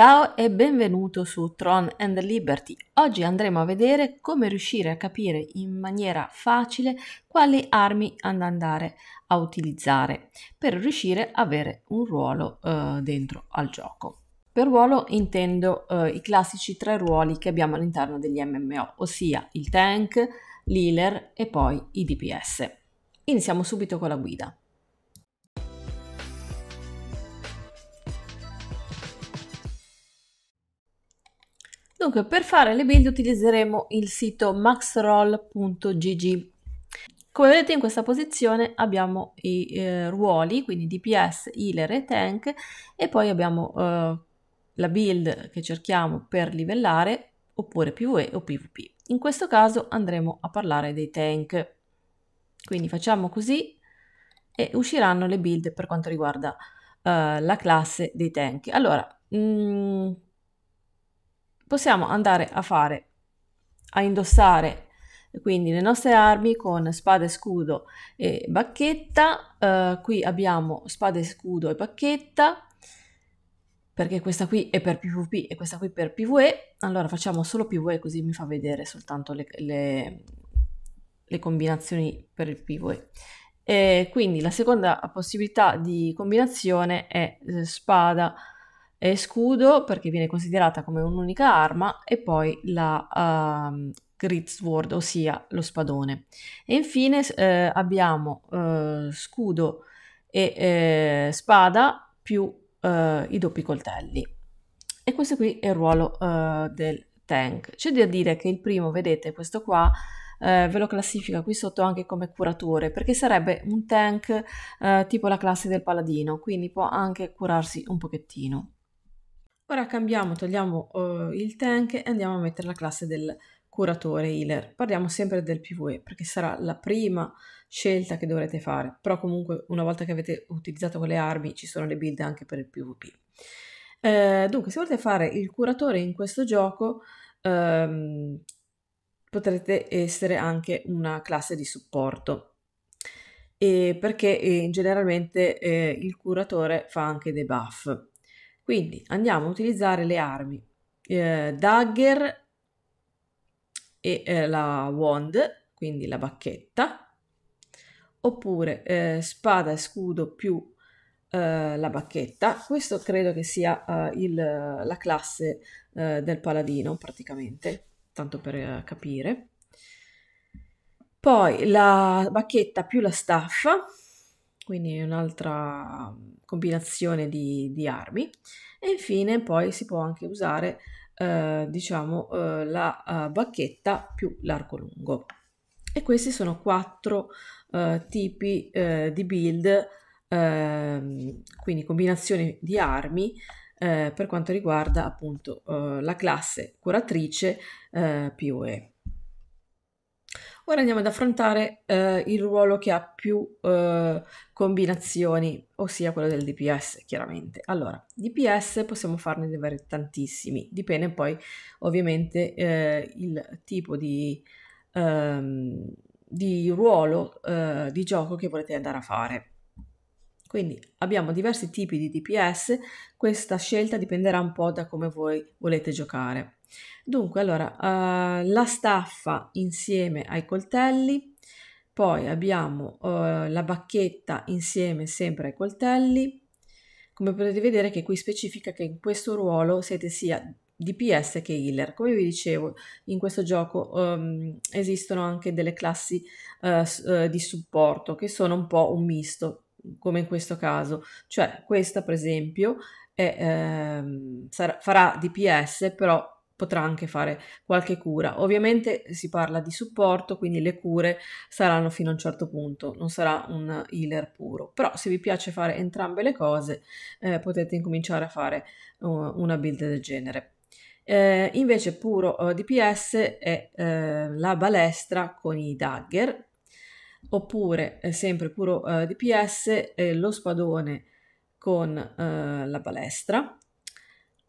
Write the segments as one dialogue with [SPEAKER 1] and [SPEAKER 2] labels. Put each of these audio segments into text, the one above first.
[SPEAKER 1] Ciao e benvenuto su Tron and Liberty. Oggi andremo a vedere come riuscire a capire in maniera facile quali armi andare a utilizzare per riuscire ad avere un ruolo eh, dentro al gioco. Per ruolo intendo eh, i classici tre ruoli che abbiamo all'interno degli MMO, ossia il tank, l'healer e poi i DPS. Iniziamo subito con la guida. Dunque, per fare le build utilizzeremo il sito maxroll.gg. Come vedete in questa posizione abbiamo i eh, ruoli, quindi DPS, healer e tank, e poi abbiamo eh, la build che cerchiamo per livellare, oppure PvE o PvP. In questo caso andremo a parlare dei tank. Quindi facciamo così e usciranno le build per quanto riguarda eh, la classe dei tank. Allora, mh, mm, possiamo andare a fare, a indossare quindi le nostre armi con spada e scudo e bacchetta. Uh, qui abbiamo spada e scudo e bacchetta perché questa qui è per PvP e questa qui per PvE. Allora facciamo solo PvE così mi fa vedere soltanto le, le, le combinazioni per il PvE. E eh, quindi la seconda possibilità di combinazione è eh, spada eh, scudo perché viene considerata come un'unica arma e poi la uh, ehm, Grizzword, ossia lo spadone. E infine eh, abbiamo eh, scudo e eh, spada più eh, i doppi coltelli. E questo qui è il ruolo eh, del tank. C'è da dire che il primo, vedete, questo qua eh, ve lo classifica qui sotto anche come curatore perché sarebbe un tank eh, tipo la classe del paladino quindi può anche curarsi un pochettino Ora cambiamo, togliamo uh, il tank e andiamo a mettere la classe del curatore healer. Parliamo sempre del PvE perché sarà la prima scelta che dovrete fare, però comunque una volta che avete utilizzato quelle armi ci sono le build anche per il PvP. Eh, dunque, se volete fare il curatore in questo gioco, ehm, potrete essere anche una classe di supporto. E perché eh, generalmente eh, il curatore fa anche debuff, quindi andiamo a utilizzare le armi eh, dagger e eh, la wand, quindi la bacchetta, oppure eh, spada e scudo più eh, la bacchetta. Questo credo che sia eh, il, la classe eh, del paladino praticamente, tanto per capire. Poi la bacchetta più la staffa, quindi un'altra mhmm, combinazione di, di, armi e infine poi si può anche usare eh, diciamo eh, la eh, bacchetta più l'arco lungo e questi sono quattro eh, tipi eh, di build ehm, quindi combinazioni di armi eh, per quanto riguarda appunto la classe curatrice POE Ora andiamo ad affrontare eh, il ruolo che ha più eh, combinazioni, ossia quello del DPS, chiaramente. Allora, DPS possiamo farne davvero tantissimi, dipende poi ovviamente eh, il tipo di, ehm, di ruolo eh, di gioco che volete andare a fare. Quindi abbiamo diversi tipi di DPS, questa scelta dipenderà un po' da come voi volete giocare. Dunque, allora, uh, la staffa insieme ai coltelli, poi abbiamo uh, la bacchetta insieme sempre ai coltelli, come potete vedere che qui specifica che in questo ruolo siete sia DPS che healer. Come vi dicevo, in questo gioco um, esistono anche delle classi uh, di supporto che sono un po' un misto come in questo caso. Cioè questa per esempio è, ehm, sarà, farà DPS però potrà anche fare qualche cura. Ovviamente si parla di supporto, quindi le cure saranno fino a un certo punto, non sarà un healer puro. Però se vi piace fare entrambe le cose eh, potete incominciare a fare uh, una build del genere. Eh, invece puro uh, DPS è eh, la balestra con i dagger oppure sempre puro eh, DPS eh, lo spadone con eh, la balestra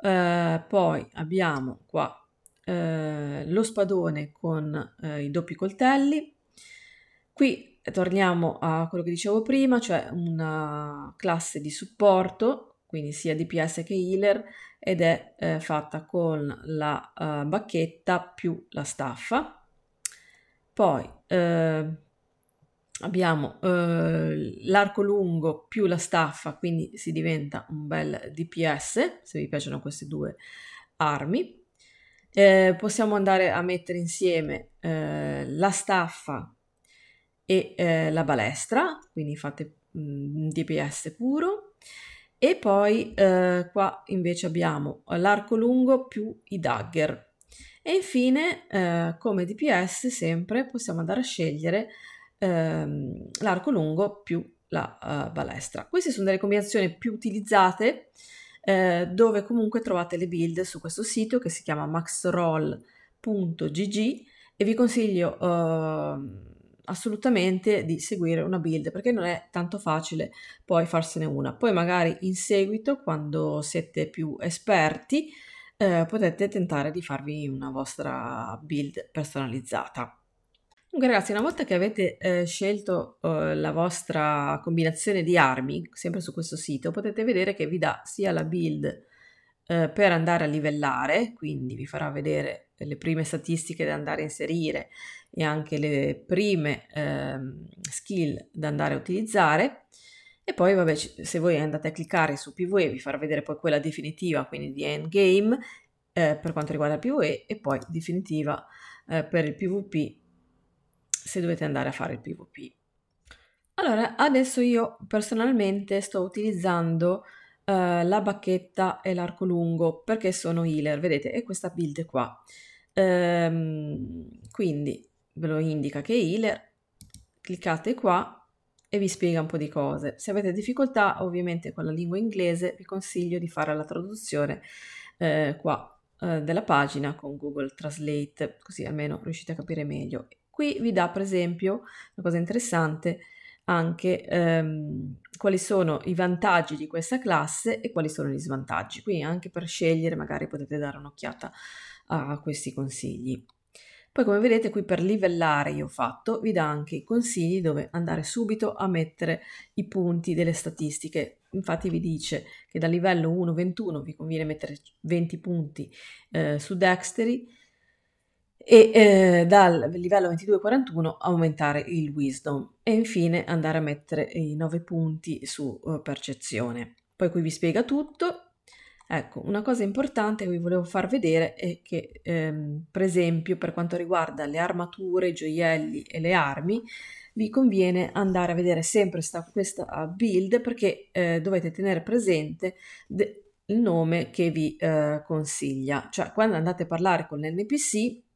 [SPEAKER 1] eh, poi abbiamo qua eh, lo spadone con eh, i doppi coltelli qui torniamo a quello che dicevo prima cioè una classe di supporto quindi sia DPS che healer ed è fatta con la bacchetta più la staffa poi abbiamo eh, l'arco lungo più la staffa, quindi si diventa un bel DPS, se vi piacciono queste due armi. Eh, possiamo andare a mettere insieme eh, la staffa e eh, la balestra, quindi fate mm, un DPS puro. E poi eh, qua invece abbiamo l'arco lungo più i dagger. E infine, eh, come DPS sempre, possiamo andare a scegliere ehm, l'arco lungo più la uh, balestra. Queste sono delle combinazioni più utilizzate eh, dove comunque trovate le build su questo sito che si chiama maxroll.gg e vi consiglio uh, assolutamente di seguire una build perché non è tanto facile poi farsene una. Poi magari in seguito quando siete più esperti eh, potete tentare di farvi una vostra build personalizzata. Comunque ragazzi, una volta che avete eh, scelto eh, la vostra combinazione di armi, sempre su questo sito, potete vedere che vi dà sia la build eh, per andare a livellare, quindi vi farà vedere le prime statistiche da andare a inserire e anche le prime ehm, skill da andare a utilizzare. E poi, vabbè, se voi andate a cliccare su PvE, vi farà vedere poi quella definitiva, quindi di endgame, eh, per quanto riguarda il PvE, e poi definitiva eh, per il PvP se dovete andare a fare il PvP. Allora, adesso io personalmente sto utilizzando eh, la bacchetta e l'arco lungo perché sono healer, vedete, è questa build qua. Ehm, quindi ve lo indica che è healer, cliccate qua e vi spiega un po' di cose. Se avete difficoltà, ovviamente con la lingua inglese, vi consiglio di fare la traduzione eh, qua eh, della pagina con Google Translate, così almeno riuscite a capire meglio. Qui vi dà per esempio, una cosa interessante, anche ehm, quali sono i vantaggi di questa classe e quali sono gli svantaggi. Quindi anche per scegliere magari potete dare un'occhiata a questi consigli. Poi come vedete qui per livellare io ho fatto, vi dà anche i consigli dove andare subito a mettere i punti delle statistiche. Infatti vi dice che dal livello 1-21 vi conviene mettere 20 punti eh, su Dextery, e eh, dal livello 22-41 aumentare il wisdom e infine andare a mettere i 9 punti su uh, percezione. Poi qui vi spiega tutto. Ecco, una cosa importante che vi volevo far vedere è che, ehm, per esempio, per quanto riguarda le armature, i gioielli e le armi, vi conviene andare a vedere sempre sta, questa eh, build perché eh, dovete tenere presente de- il nome che vi eh, consiglia. Cioè, quando andate a parlare con l'NPC,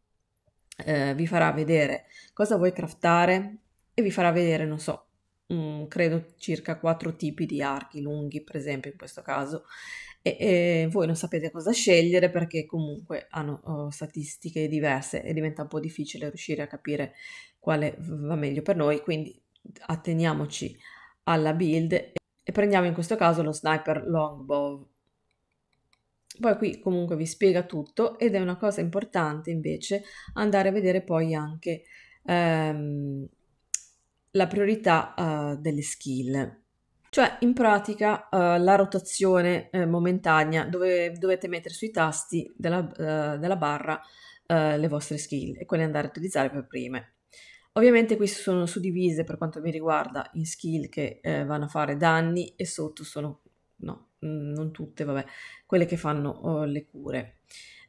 [SPEAKER 1] eh, vi farà vedere cosa vuoi craftare e vi farà vedere, non so, mh, credo circa quattro tipi di archi lunghi, per esempio in questo caso, e, e voi non sapete cosa scegliere perché comunque hanno oh, statistiche diverse e diventa un po' difficile riuscire a capire quale va meglio per noi, quindi atteniamoci alla build e prendiamo in questo caso lo sniper longbow poi qui comunque vi spiega tutto ed è una cosa importante invece andare a vedere poi anche ehm, la priorità eh, delle skill. Cioè in pratica eh, la rotazione eh, momentanea dove dovete mettere sui tasti della, eh, della barra eh, le vostre skill e quelle andare a utilizzare per prime. Ovviamente qui sono suddivise per quanto mi riguarda in skill che eh, vanno a fare danni e sotto sono no, Mm, non tutte, vabbè, quelle che fanno oh, le cure.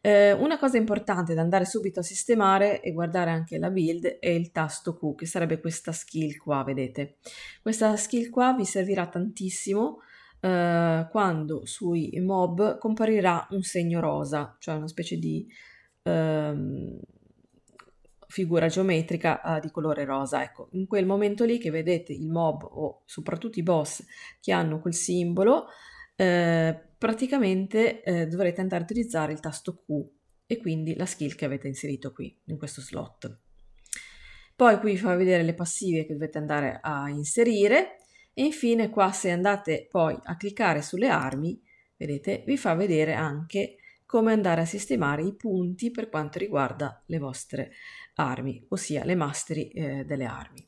[SPEAKER 1] Eh, una cosa importante da andare subito a sistemare e guardare anche la build è il tasto Q, che sarebbe questa skill qua, vedete. Questa skill qua vi servirà tantissimo eh, quando sui mob comparirà un segno rosa, cioè una specie di ehm, figura geometrica eh, di colore rosa. Ecco, in quel momento lì che vedete il mob o soprattutto i boss che hanno quel simbolo, eh, praticamente eh, dovrete andare a utilizzare il tasto Q e quindi la skill che avete inserito qui in questo slot. Poi qui vi fa vedere le passive che dovete andare a inserire e infine qua se andate poi a cliccare sulle armi, vedete, vi fa vedere anche come andare a sistemare i punti per quanto riguarda le vostre armi, ossia le mastery eh, delle armi.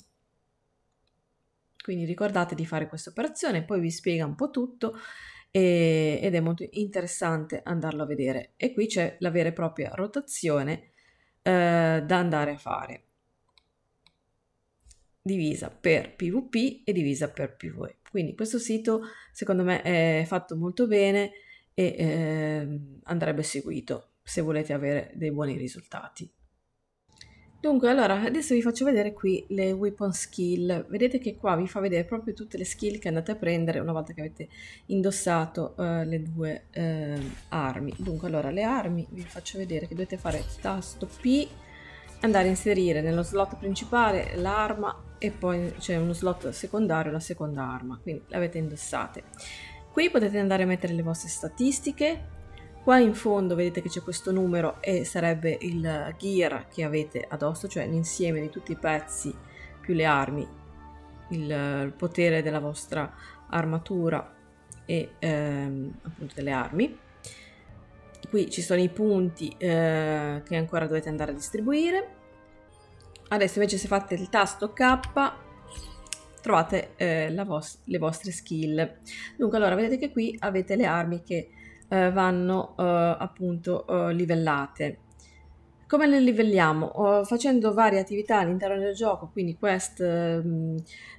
[SPEAKER 1] Quindi ricordate di fare questa operazione, poi vi spiega un po' tutto e, ed è molto interessante andarlo a vedere. E qui c'è la vera e propria rotazione eh, da andare a fare, divisa per PvP e divisa per PvE. Quindi questo sito secondo me è fatto molto bene e eh, andrebbe seguito se volete avere dei buoni risultati. Dunque, allora, adesso vi faccio vedere qui le weapon skill. Vedete che qua vi fa vedere proprio tutte le skill che andate a prendere una volta che avete indossato eh, le due eh, armi. Dunque, allora, le armi vi faccio vedere che dovete fare tasto P, andare a inserire nello slot principale l'arma e poi c'è uno slot secondario la seconda arma, quindi l'avete indossate. Qui potete andare a mettere le vostre statistiche, Qua in fondo vedete che c'è questo numero e sarebbe il gear che avete addosso, cioè l'insieme di tutti i pezzi più le armi, il, il potere della vostra armatura e ehm, appunto delle armi. Qui ci sono i punti eh, che ancora dovete andare a distribuire. Adesso invece se fate il tasto K trovate eh, vos le vostre skill. Dunque allora vedete che qui avete le armi che eh, vanno eh, appunto eh, livellate. Come le livelliamo? Oh, facendo varie attività all'interno del gioco, quindi quest, ehm,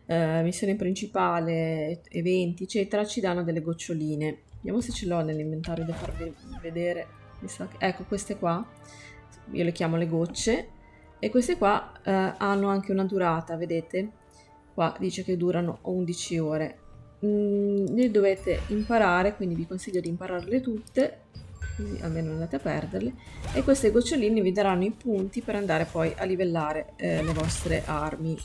[SPEAKER 1] eh, missione principale, eventi, eccetera, ci danno delle goccioline. Vediamo se ce l'ho nell'inventario da farvi vedere. Ecco, queste qua, io le chiamo le gocce, e queste qua eh, hanno anche una durata, vedete? Qua dice che durano 11 ore mh, mm, le dovete imparare, quindi vi consiglio di impararle tutte, così almeno andate a perderle, e queste goccioline vi daranno i punti per andare poi a livellare eh, le vostre armi.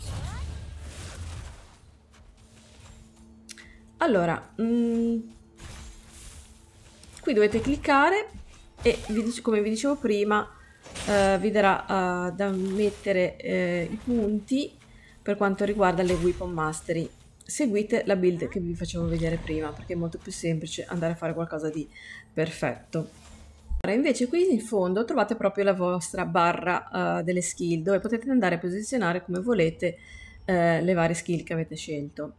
[SPEAKER 1] Allora, mh, mm, qui dovete cliccare e vi, come vi dicevo prima eh, vi darà eh, da mettere eh, i punti per quanto riguarda le Weapon Mastery seguite la build ah. che vi facevo vedere prima perché è molto più semplice andare a fare qualcosa di perfetto. ora invece qui in fondo trovate proprio la vostra barra uh, delle skill dove potete andare a posizionare come volete uh, le varie skill che avete scelto.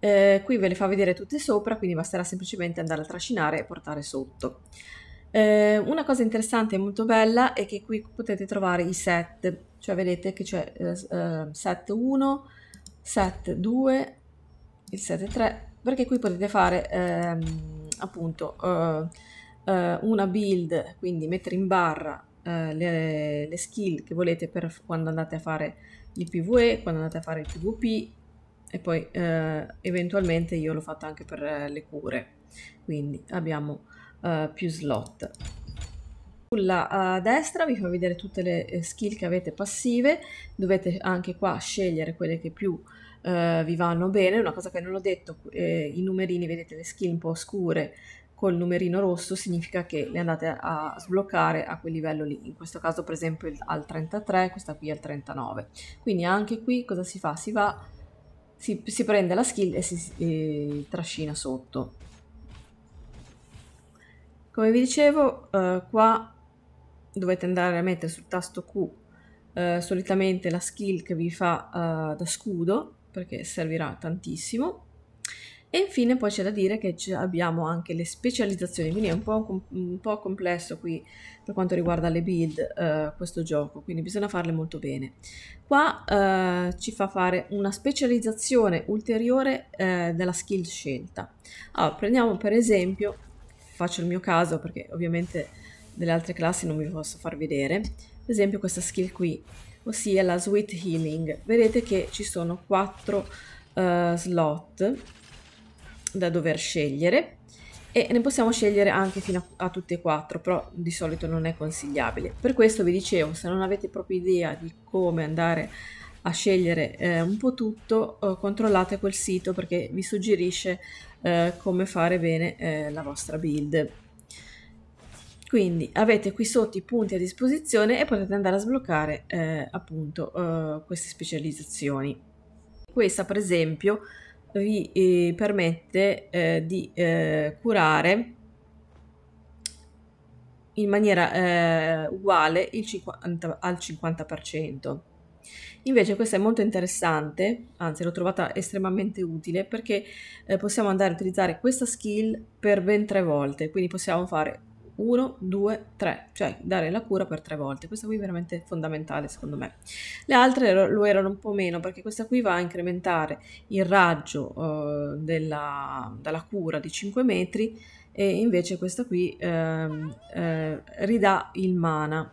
[SPEAKER 1] Uh, qui ve le fa vedere tutte sopra, quindi basterà semplicemente andare a trascinare e portare sotto. una cosa interessante e molto bella è che qui potete trovare i set, cioè vedete che c'è set 1, set 2, il 7.3 perché qui potete fare ehm, appunto eh, eh, una build, quindi mettere in barra eh, le, le, skill che volete per quando andate a fare il PvE, quando andate a fare il PvP e poi eh, eventualmente io l'ho fatto anche per le cure, quindi abbiamo eh, più slot. Sulla destra vi fa vedere tutte le eh, skill che avete passive, dovete anche qua scegliere quelle che più eh, eh, vi vanno bene. Una cosa che non ho detto, eh, i numerini, vedete le skill un po' scure col numerino rosso, significa che le andate a sbloccare a quel livello lì. In questo caso per esempio al 33, questa qui al 39. Quindi anche qui cosa si fa? Si va, si, si prende la skill e si eh, trascina sotto. Come vi dicevo, eh, qua dovete andare a mettere sul tasto Q eh, solitamente la skill che vi fa eh, da scudo perché servirà tantissimo. E infine poi c'è da dire che abbiamo anche le specializzazioni, quindi è un po', un po complesso qui per quanto riguarda le build eh, questo gioco, quindi bisogna farle molto bene. Qua eh, ci fa fare una specializzazione ulteriore eh, della skill scelta. Allora, prendiamo per esempio, faccio il mio caso perché ovviamente delle altre classi non vi posso far vedere, per esempio questa skill qui, ossia la Sweet Healing. Vedete che ci sono quattro uh, slot da dover scegliere e ne possiamo scegliere anche fino a, a tutte e quattro, però di solito non è consigliabile. Per questo vi dicevo, se non avete proprio idea di come andare a scegliere eh, un po' tutto, eh, controllate quel sito perché vi suggerisce eh, come fare bene eh, la vostra build. Quindi avete qui sotto i punti a disposizione e potete andare a sbloccare eh, appunto eh, queste specializzazioni. Questa per esempio vi eh, permette eh, di eh, curare in maniera eh, uguale 50, al 50%. Invece questa è molto interessante, anzi l'ho trovata estremamente utile perché eh, possiamo andare a utilizzare questa skill per ben tre volte, quindi possiamo fare 1, 2, 3, cioè dare la cura per tre volte. Questa qui è veramente fondamentale secondo me. Le altre lo erano un po' meno perché questa qui va a incrementare il raggio eh, della, dalla cura di 5 metri e invece questa qui eh, eh, ridà il mana.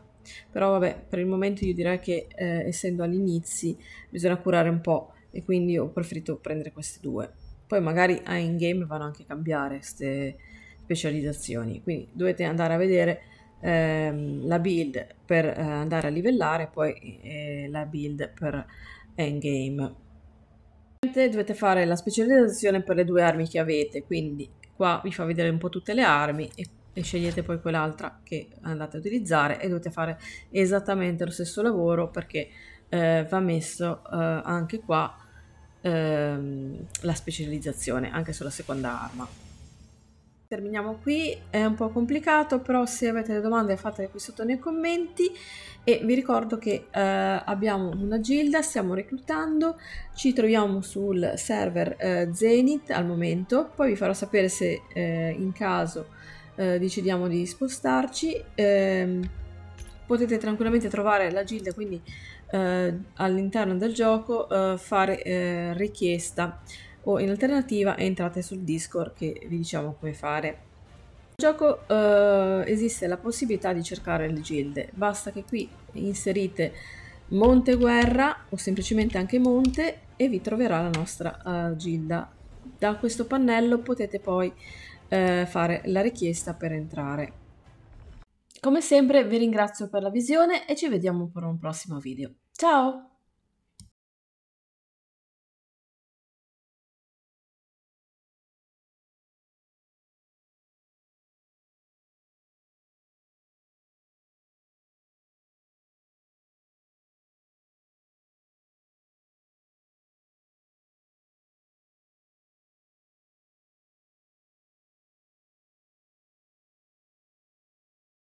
[SPEAKER 1] Però vabbè, per il momento io direi che eh, essendo all'inizio bisogna curare un po' e quindi ho preferito prendere queste due. Poi magari a in game vanno anche a cambiare queste specializzazioni. Quindi dovete andare a vedere ehm, la build per eh, andare a livellare poi eh, la build per endgame. Dovete fare la specializzazione per le due armi che avete, quindi qua vi fa vedere un po' tutte le armi e, e scegliete poi quell'altra che andate a utilizzare e dovete fare esattamente lo stesso lavoro perché eh, va messo eh, anche qua ehm, la specializzazione anche sulla seconda arma terminiamo qui, è un po' complicato, però se avete domande fatele qui sotto nei commenti e vi ricordo che eh, abbiamo una gilda, stiamo reclutando, ci troviamo sul server eh, Zenith al momento, poi vi farò sapere se eh, in caso eh, decidiamo di spostarci. Ehm, potete tranquillamente trovare la gilda, quindi eh, all'interno del gioco eh, fare richiesta o in alternativa entrate sul Discord che vi diciamo come fare. Nel gioco eh, esiste la possibilità di cercare le gilde, basta che qui inserite Monte Guerra o semplicemente anche Monte e vi troverà la nostra eh, gilda. Da questo pannello potete poi eh, fare la richiesta per entrare. Come sempre vi ringrazio per la visione e ci vediamo per un prossimo video. Ciao!